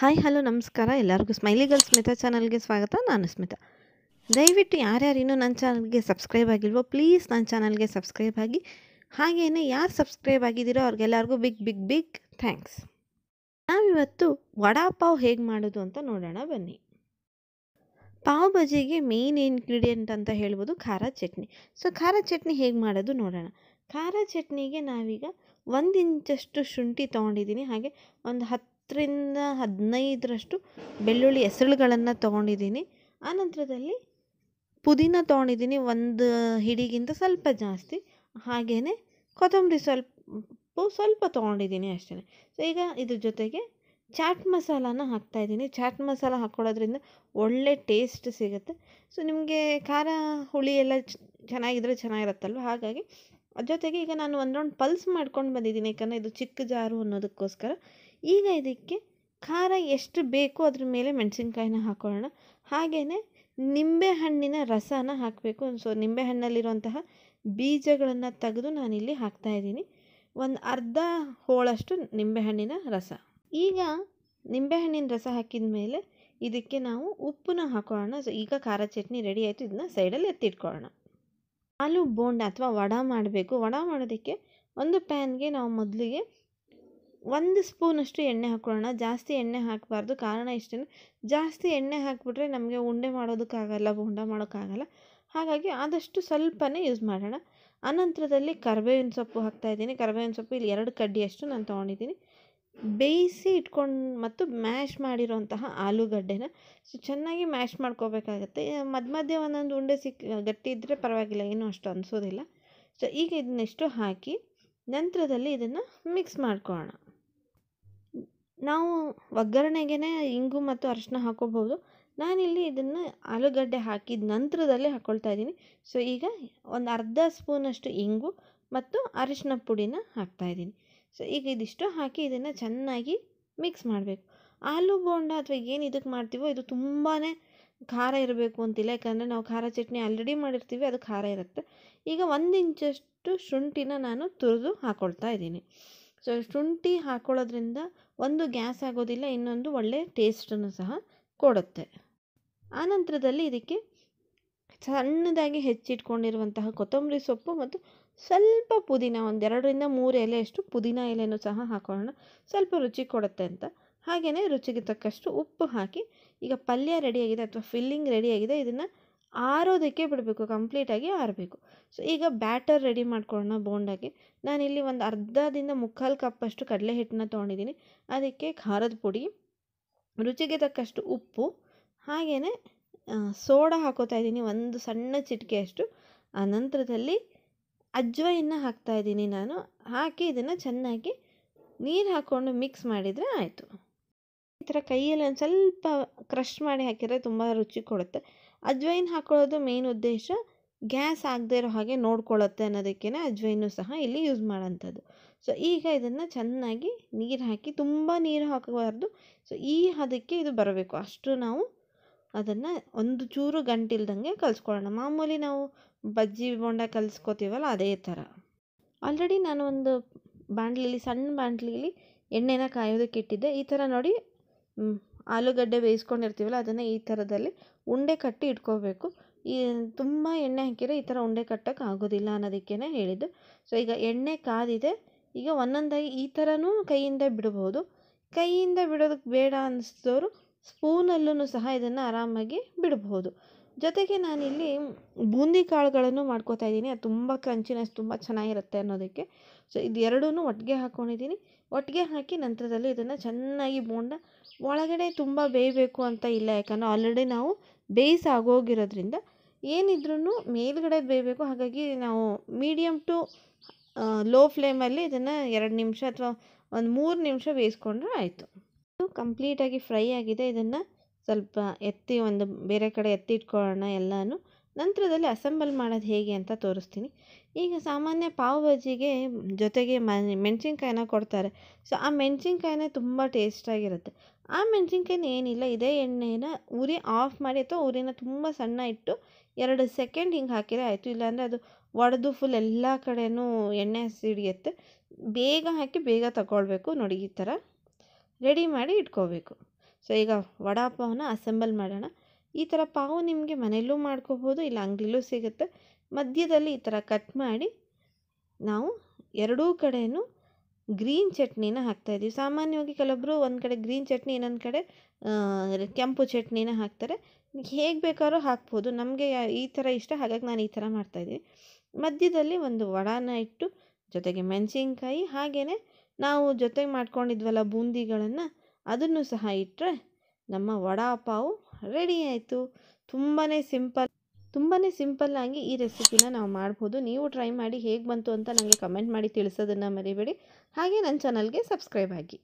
hi hello ನಮಸ್ಕಾರ ಎಲ್ಲರಿಗೂ smiley girl Smita ಚಾನಲ್ಗೆ ಸ್ವಾಗತ ನಾನು ಸ್ಮಿತಾ ದಯವಿಟ್ಟು ಯಾರ್ಯಾರು ಇನ್ನೂ ನನ್ನ ಚಾನಲ್ಗೆ ಸಬ್ಸ್ಕ್ರೈಬ್ ಆಗಿಲ್ವೋ ಪ್ಲೀಸ್ ನನ್ನ ಚಾನಲ್ಗೆ ಸಬ್ಸ್ಕ್ರೈಬ್ ಆಗಿ ಹಾಗೆಯೇ ಯಾರು ಸಬ್ಸ್ಕ್ರೈಬ್ ಆಗಿದ್ದೀರೋ ಅವ್ರಿಗೆಲ್ಲರಿಗೂ ಬಿಗ್ ಬಿಗ್ ಬಿಗ್ ಥ್ಯಾಂಕ್ಸ್ ನಾವಿವತ್ತು ಪಾವ್ ಹೇಗೆ ಮಾಡೋದು ಅಂತ ನೋಡೋಣ ಬನ್ನಿ ಪಾವ್ ಬಜಿಗೆ ಮೇನ್ ಇಂಗ್ರೀಡಿಯೆಂಟ್ ಅಂತ ಹೇಳ್ಬೋದು ಖಾರ ಚಟ್ನಿ ಸೊ ಖಾರ ಚಟ್ನಿ ಹೇಗೆ ಮಾಡೋದು ನೋಡೋಣ ಖಾರ ಚಟ್ನಿಗೆ ನಾವೀಗ ಒಂದು ಇಂಚಷ್ಟು ಶುಂಠಿ ತೊಗೊಂಡಿದ್ದೀನಿ ಹಾಗೆ ಒಂದು ಹತ್ತು ಹತ್ತರಿಂದ ಹದಿನೈದರಷ್ಟು ಬೆಳ್ಳುಳ್ಳಿ ಹೆಸರುಗಳನ್ನು ತೊಗೊಂಡಿದ್ದೀನಿ ಆನಂತರದಲ್ಲಿ ಪುದೀನ ತೊಗೊಂಡಿದ್ದೀನಿ ಒಂದು ಹಿಡಿಗಿಂತ ಸ್ವಲ್ಪ ಜಾಸ್ತಿ ಹಾಗೆಯೇ ಕೊತ್ತಂಬರಿ ಸ್ವಲ್ಪ ಸ್ವಲ್ಪ ತೊಗೊಂಡಿದ್ದೀನಿ ಅಷ್ಟೇ ಸೊ ಈಗ ಇದ್ರ ಜೊತೆಗೆ ಚಾಟ್ ಮಸಾಲಾನ ಹಾಕ್ತಾಯಿದ್ದೀನಿ ಚಾಟ್ ಮಸಾಲ ಹಾಕ್ಕೊಳ್ಳೋದ್ರಿಂದ ಒಳ್ಳೆ ಟೇಸ್ಟ್ ಸಿಗುತ್ತೆ ಸೊ ನಿಮಗೆ ಖಾರ ಹುಳಿ ಎಲ್ಲ ಚೆನ್ನಾಗಿದ್ರೆ ಚೆನ್ನಾಗಿರುತ್ತಲ್ವ ಹಾಗಾಗಿ ಅದ್ರ ಜೊತೆಗೆ ಈಗ ನಾನು ಒಂದೊಂದು ಪಲ್ಸ್ ಮಾಡ್ಕೊಂಡು ಬಂದಿದ್ದೀನಿ ಯಾಕಂದರೆ ಇದು ಚಿಕ್ಕ ಜಾರು ಅನ್ನೋದಕ್ಕೋಸ್ಕರ ಈಗ ಇದಕ್ಕೆ ಖಾರ ಎಷ್ಟು ಬೇಕೋ ಅದ್ರ ಮೇಲೆ ಮೆಣಸಿನ್ಕಾಯಿನ ಹಾಕೊಳ್ಳೋಣ ಹಾಗೆಯೇ ನಿಂಬೆಹಣ್ಣಿನ ರಸನ ಹಾಕಬೇಕು ಸೊ ನಿಂಬೆಹಣ್ಣಲ್ಲಿರುವಂತಹ ಬೀಜಗಳನ್ನು ತೆಗೆದು ನಾನಿಲ್ಲಿ ಹಾಕ್ತಾಯಿದ್ದೀನಿ ಒಂದು ಅರ್ಧ ಹೋಳಷ್ಟು ನಿಂಬೆಹಣ್ಣಿನ ರಸ ಈಗ ನಿಂಬೆಹಣ್ಣಿನ ರಸ ಹಾಕಿದ ಮೇಲೆ ಇದಕ್ಕೆ ನಾವು ಉಪ್ಪನ್ನ ಹಾಕೊಳ್ಳೋಣ ಸೊ ಈಗ ಖಾರ ಚಟ್ನಿ ರೆಡಿ ಆಯಿತು ಇದನ್ನ ಸೈಡಲ್ಲಿ ಎತ್ತಿಟ್ಕೊಳ್ಳೋಣ ಆಲೂ ಬೋಂಡ ಅಥವಾ ವಡ ಮಾಡಬೇಕು ವಡ ಮಾಡೋದಕ್ಕೆ ಒಂದು ಪ್ಯಾನ್ಗೆ ನಾವು ಮೊದಲಿಗೆ ಒಂದು ಸ್ಪೂನಷ್ಟು ಎಣ್ಣೆ ಹಾಕ್ಕೊಳ್ಳೋಣ ಜಾಸ್ತಿ ಎಣ್ಣೆ ಹಾಕಬಾರ್ದು ಕಾರಣ ಇಷ್ಟೇ ಜಾಸ್ತಿ ಎಣ್ಣೆ ಹಾಕಿಬಿಟ್ರೆ ನಮಗೆ ಉಂಡೆ ಮಾಡೋದಕ್ಕಾಗಲ್ಲ ಉಂಡೆ ಮಾಡೋಕ್ಕಾಗಲ್ಲ ಹಾಗಾಗಿ ಆದಷ್ಟು ಸ್ವಲ್ಪನೇ ಯೂಸ್ ಮಾಡೋಣ ಅನಂತರದಲ್ಲಿ ಕರ್ಬೇವಿನ ಸೊಪ್ಪು ಹಾಕ್ತಾಯಿದ್ದೀನಿ ಕರ್ಬೇವಿನ ಸೊಪ್ಪು ಇಲ್ಲಿ ಎರಡು ಕಡ್ಡಿಯಷ್ಟು ನಾನು ತೊಗೊಂಡಿದ್ದೀನಿ ಬೇಯಿಸಿ ಇಟ್ಕೊಂಡು ಮತ್ತು ಮ್ಯಾಶ್ ಮಾಡಿರೋಂತಹ ಆಲೂಗಡ್ಡೆನ ಸೊ ಚೆನ್ನಾಗಿ ಮ್ಯಾಶ್ ಮಾಡ್ಕೋಬೇಕಾಗತ್ತೆ ಮಧ್ಯ ಮಧ್ಯ ಒಂದೊಂದು ಉಂಡೆ ಸಿಕ್ಕ ಗಟ್ಟಿ ಇದ್ದರೆ ಪರವಾಗಿಲ್ಲ ಏನೂ ಅಷ್ಟು ಅನಿಸೋದಿಲ್ಲ ಸೊ ಈಗ ಇದನ್ನೆಷ್ಟು ಹಾಕಿ ನಂತರದಲ್ಲಿ ಇದನ್ನು ಮಿಕ್ಸ್ ಮಾಡ್ಕೊಳ್ಳೋಣ ನಾವು ಒಗ್ಗರಣೆಗೆ ಇಂಗು ಮತ್ತು ಅರಿಶಿನ ಹಾಕ್ಕೋಬಹುದು ನಾನಿಲ್ಲಿ ಇದನ್ನು ಆಲೂಗಡ್ಡೆ ಹಾಕಿದ ನಂತರದಲ್ಲೇ ಹಾಕ್ಕೊಳ್ತಾ ಇದ್ದೀನಿ ಸೊ ಈಗ ಒಂದು ಅರ್ಧ ಸ್ಪೂನಷ್ಟು ಇಂಗು ಮತ್ತು ಅರಿಶಿನ ಪುಡಿನ ಹಾಕ್ತಾಯಿದ್ದೀನಿ ಸೊ ಈಗ ಇದಿಷ್ಟು ಹಾಕಿ ಇದನ್ನು ಚೆನ್ನಾಗಿ ಮಿಕ್ಸ್ ಮಾಡಬೇಕು ಆಲೂ ಬೋಂಡ ಅಥವಾ ಏನು ಇದಕ್ಕೆ ಮಾಡ್ತೀವೋ ಇದು ತುಂಬಾ ಖಾರ ಇರಬೇಕು ಅಂತಿಲ್ಲ ಯಾಕಂದರೆ ನಾವು ಖಾರ ಚಟ್ನಿ ಆಲ್ರೆಡಿ ಮಾಡಿರ್ತೀವಿ ಅದು ಖಾರ ಇರುತ್ತೆ ಈಗ ಒಂದು ಇಂಚಷ್ಟು ಶುಂಠಿನ ನಾನು ತುರಿದು ಹಾಕ್ಕೊಳ್ತಾ ಇದ್ದೀನಿ ಸೊ ಶುಂಠಿ ಹಾಕ್ಕೊಳ್ಳೋದ್ರಿಂದ ಒಂದು ಗ್ಯಾಸ್ ಆಗೋದಿಲ್ಲ ಇನ್ನೊಂದು ಒಳ್ಳೆಯ ಟೇಸ್ಟನ್ನು ಸಹ ಕೊಡುತ್ತೆ ಆನಂತರದಲ್ಲಿ ಇದಕ್ಕೆ ಸಣ್ಣದಾಗಿ ಹೆಚ್ಚಿಟ್ಕೊಂಡಿರುವಂತಹ ಕೊತ್ತಂಬರಿ ಸೊಪ್ಪು ಮತ್ತು ಸ್ವಲ್ಪ ಪುದೀನ ಒಂದೆರಡರಿಂದ ಮೂರು ಎಲೆ ಪುದೀನ ಎಲೆನೂ ಸಹ ಹಾಕೊಳ್ಳೋಣ ಸ್ವಲ್ಪ ರುಚಿ ಕೊಡುತ್ತೆ ಅಂತ ಹಾಗೆಯೇ ರುಚಿಗೆ ತಕ್ಕಷ್ಟು ಉಪ್ಪು ಹಾಕಿ ಈಗ ಪಲ್ಯ ರೆಡಿಯಾಗಿದೆ ಅಥವಾ ಫಿಲ್ಲಿಂಗ್ ರೆಡಿಯಾಗಿದೆ ಇದನ್ನು ಆರೋದಕ್ಕೆ ಬಿಡಬೇಕು ಕಂಪ್ಲೀಟಾಗಿ ಆರಬೇಕು ಸೊ ಈಗ ಬ್ಯಾಟರ್ ರೆಡಿ ಮಾಡ್ಕೊಳ್ಳೋಣ ಬೋಂಡಾಗೆ ನಾನಿಲ್ಲಿ ಒಂದು ಅರ್ಧದಿಂದ ಮುಕ್ಕಾಲು ಕಪ್ಪಷ್ಟು ಕಡಲೆ ಹಿಟ್ಟನ್ನ ತೊಗೊಂಡಿದ್ದೀನಿ ಅದಕ್ಕೆ ಖಾರದ ಪುಡಿ ರುಚಿಗೆ ತಕ್ಕಷ್ಟು ಉಪ್ಪು ಹಾಗೆಯೇ ಸೋಡಾ ಹಾಕೋತಾ ಇದ್ದೀನಿ ಒಂದು ಸಣ್ಣ ಚಿಟಿಕೆಯಷ್ಟು ಆ ನಂತರದಲ್ಲಿ ಅಜ್ವೈನ ಹಾಕ್ತಾ ಇದ್ದೀನಿ ನಾನು ಹಾಕಿ ಇದನ್ನು ಚೆನ್ನಾಗಿ ನೀರು ಹಾಕ್ಕೊಂಡು ಮಿಕ್ಸ್ ಮಾಡಿದರೆ ಆಯಿತು ಈ ಥರ ಕೈಯಲ್ಲಿ ಒಂದು ಸ್ವಲ್ಪ ಕ್ರಷ್ ಮಾಡಿ ಹಾಕಿದರೆ ತುಂಬ ರುಚಿ ಕೊಡುತ್ತೆ ಅಜ್ವೈನ್ ಹಾಕೊಳ್ಳೋದು ಮೇನ್ ಉದ್ದೇಶ ಗ್ಯಾಸ್ ಆಗದೆ ಇರೋ ಹಾಗೆ ನೋಡ್ಕೊಳ್ಳುತ್ತೆ ಅನ್ನೋದಕ್ಕೆ ಅಜ್ವೈನು ಸಹ ಇಲ್ಲಿ ಯೂಸ್ ಮಾಡೋಂಥದ್ದು ಸೊ ಈಗ ಇದನ್ನು ಚೆನ್ನಾಗಿ ನೀರು ಹಾಕಿ ತುಂಬ ನೀರು ಹಾಕಬಾರ್ದು ಸೊ ಈ ಹದಕ್ಕೆ ಇದು ಬರಬೇಕು ಅಷ್ಟು ನಾವು ಅದನ್ನು ಒಂದು ಚೂರು ಗಂಟಿಲ್ದಂಗೆ ಕಲಿಸ್ಕೊಳ್ಳೋಣ ಮಾಮೂಲಿ ನಾವು ಬಜ್ಜಿ ಬೋಂಡ ಕಲಿಸ್ಕೋತೀವಲ್ಲ ಅದೇ ಥರ ಆಲ್ರೆಡಿ ನಾನು ಒಂದು ಬಾಂಡ್ಲಿಲಿ ಸಣ್ಣ ಬಾಂಡ್ಲಿಯಲ್ಲಿ ಎಣ್ಣೆನ ಕಾಯೋದಕ್ಕೆ ಇಟ್ಟಿದ್ದೆ ಈ ಥರ ನೋಡಿ ಆಲೂಗಡ್ಡೆ ಬೇಯಿಸ್ಕೊಂಡಿರ್ತೀವಲ್ಲ ಅದನ್ನು ಈ ಥರದಲ್ಲಿ ಉಂಡೆ ಕಟ್ಟಿ ಇಟ್ಕೋಬೇಕು ಈ ತುಂಬ ಎಣ್ಣೆ ಹಾಕಿದರೆ ಈ ಥರ ಉಂಡೆ ಕಟ್ಟಕ್ಕೆ ಆಗೋದಿಲ್ಲ ಅನ್ನೋದಕ್ಕೇ ಹೇಳಿದ್ದು ಸೊ ಈಗ ಎಣ್ಣೆ ಕಾದಿದೆ ಈಗ ಒಂದೊಂದಾಗಿ ಈ ಥರನೂ ಕೈಯಿಂದ ಬಿಡ್ಬೋದು ಕೈಯಿಂದ ಬಿಡೋದಕ್ಕೆ ಬೇಡ ಅನ್ನಿಸಿದವರು ಸ್ಪೂನಲ್ಲೂ ಸಹ ಇದನ್ನು ಆರಾಮಾಗಿ ಬಿಡ್ಬೋದು ಜೊತೆಗೆ ನಾನಿಲ್ಲಿ ಬೂಂದಿ ಕಾಳುಗಳನ್ನು ಮಾಡ್ಕೋತಾ ಇದ್ದೀನಿ ಅದು ತುಂಬ ಕ್ರಂಚಿನೆಸ್ ತುಂಬ ಚೆನ್ನಾಗಿರುತ್ತೆ ಅನ್ನೋದಕ್ಕೆ ಸೊ ಇದು ಎರಡೂ ಒಟ್ಟಿಗೆ ಹಾಕ್ಕೊಂಡಿದ್ದೀನಿ ಒಟ್ಟಿಗೆ ಹಾಕಿ ನಂತರದಲ್ಲಿ ಇದನ್ನು ಚೆನ್ನಾಗಿ ಬೋಂಡ ಒಳಗಡೆ ತುಂಬ ಬೇಯಬೇಕು ಅಂತ ಇಲ್ಲ ಯಾಕಂದರೆ ಆಲ್ರೆಡಿ ನಾವು ಬೇಯಿಸಾಗೋಗಿರೋದ್ರಿಂದ ಆಗೋಗಿರೋದ್ರಿಂದ ಏನಿದ್ರೂ ಮೇಲುಗಡೆ ಬೇಯಬೇಕು ಹಾಗಾಗಿ ನಾವು ಮೀಡಿಯಮ್ ಟು ಲೋ ಫ್ಲೇಮಲ್ಲಿ ಇದನ್ನು ಎರಡು ನಿಮಿಷ ಅಥವಾ ಒಂದು ಮೂರು ನಿಮಿಷ ಬೇಯಿಸ್ಕೊಂಡ್ರೆ ಆಯಿತು ಕಂಪ್ಲೀಟಾಗಿ ಫ್ರೈ ಆಗಿದೆ ಇದನ್ನು ಸ್ವಲ್ಪ ಎತ್ತಿ ಒಂದು ಬೇರೆ ಕಡೆ ಎತ್ತಿ ಇಟ್ಕೊಳ್ಳೋಣ ಎಲ್ಲನೂ ನಂತರದಲ್ಲಿ ಅಸೆಂಬಲ್ ಮಾಡೋದು ಹೇಗೆ ಅಂತ ತೋರಿಸ್ತೀನಿ ಈಗ ಸಾಮಾನ್ಯ ಪಾವ್ ಬಜ್ಜಿಗೆ ಜೊತೆಗೆ ಮೆಣಸಿನ್ಕಾಯಿನ ಕೊಡ್ತಾರೆ ಸೊ ಆ ಮೆಣಸಿನ್ಕಾಯಿನೇ ತುಂಬ ಟೇಸ್ಟಾಗಿರುತ್ತೆ ಆ ಮೆಣಸಿನ್ಕಾಯಿನ ಏನಿಲ್ಲ ಇದೇ ಎಣ್ಣೆನ ಉರಿ ಆಫ್ ಮಾಡಿ ಅಥವಾ ಉರಿನ ತುಂಬ ಸಣ್ಣ ಇಟ್ಟು ಎರಡು ಸೆಕೆಂಡ್ ಹಿಂಗೆ ಹಾಕಿದರೆ ಆಯಿತು ಇಲ್ಲಾಂದರೆ ಅದು ಒಡೆದು ಫುಲ್ ಎಲ್ಲ ಕಡೆನೂ ಎಣ್ಣೆ ಸಿಡಿಯುತ್ತೆ ಬೇಗ ಹಾಕಿ ಬೇಗ ತಗೊಳ್ಬೇಕು ನೋಡಿ ಈ ಥರ ರೆಡಿ ಮಾಡಿ ಇಟ್ಕೋಬೇಕು ಸೊ ಈಗ ಪಾವನ್ನ ಅಸೆಂಬಲ್ ಮಾಡೋಣ ಈ ಥರ ಪಾವು ನಿಮಗೆ ಮನೆಯಲ್ಲೂ ಮಾಡ್ಕೋಬೋದು ಇಲ್ಲ ಅಂಗಡಿಲೂ ಸಿಗುತ್ತೆ ಮಧ್ಯದಲ್ಲಿ ಈ ಥರ ಕಟ್ ಮಾಡಿ ನಾವು ಎರಡೂ ಕಡೆಯೂ ಗ್ರೀನ್ ಚಟ್ನಿನ ಇದ್ದೀವಿ ಸಾಮಾನ್ಯವಾಗಿ ಕೆಲವೊಬ್ಬರು ಒಂದು ಕಡೆ ಗ್ರೀನ್ ಚಟ್ನಿ ಇನ್ನೊಂದು ಕಡೆ ಕೆಂಪು ಚಟ್ನಿನ ಹಾಕ್ತಾರೆ ಹೇಗೆ ಬೇಕಾದ್ರೂ ಹಾಕ್ಬೋದು ನಮಗೆ ಈ ಥರ ಇಷ್ಟ ಹಾಗಾಗಿ ನಾನು ಈ ಥರ ಮಾಡ್ತಾಯಿದ್ದೀನಿ ಮಧ್ಯದಲ್ಲಿ ಒಂದು ವಡಾನ ಇಟ್ಟು ಜೊತೆಗೆ ಮೆಣಸಿನ್ಕಾಯಿ ಹಾಗೆಯೇ ನಾವು ಜೊತೆಗೆ ಮಾಡ್ಕೊಂಡಿದ್ವಲ್ಲ ಬೂಂದಿಗಳನ್ನು ಅದನ್ನು ಸಹ ಇಟ್ಟರೆ ನಮ್ಮ ವಡಾ ಪಾವ್ ರೆಡಿ ಆಯಿತು ತುಂಬಾ ಸಿಂಪಲ್ ತುಂಬಾ ಸಿಂಪಲ್ಲಾಗಿ ಈ ರೆಸಿಪಿನ ನಾವು ಮಾಡ್ಬೋದು ನೀವು ಟ್ರೈ ಮಾಡಿ ಹೇಗೆ ಬಂತು ಅಂತ ನನಗೆ ಕಮೆಂಟ್ ಮಾಡಿ ತಿಳಿಸೋದನ್ನು ಮರಿಬೇಡಿ ಹಾಗೆ ನನ್ನ ಚಾನಲ್ಗೆ ಸಬ್ಸ್ಕ್ರೈಬ್ ಆಗಿ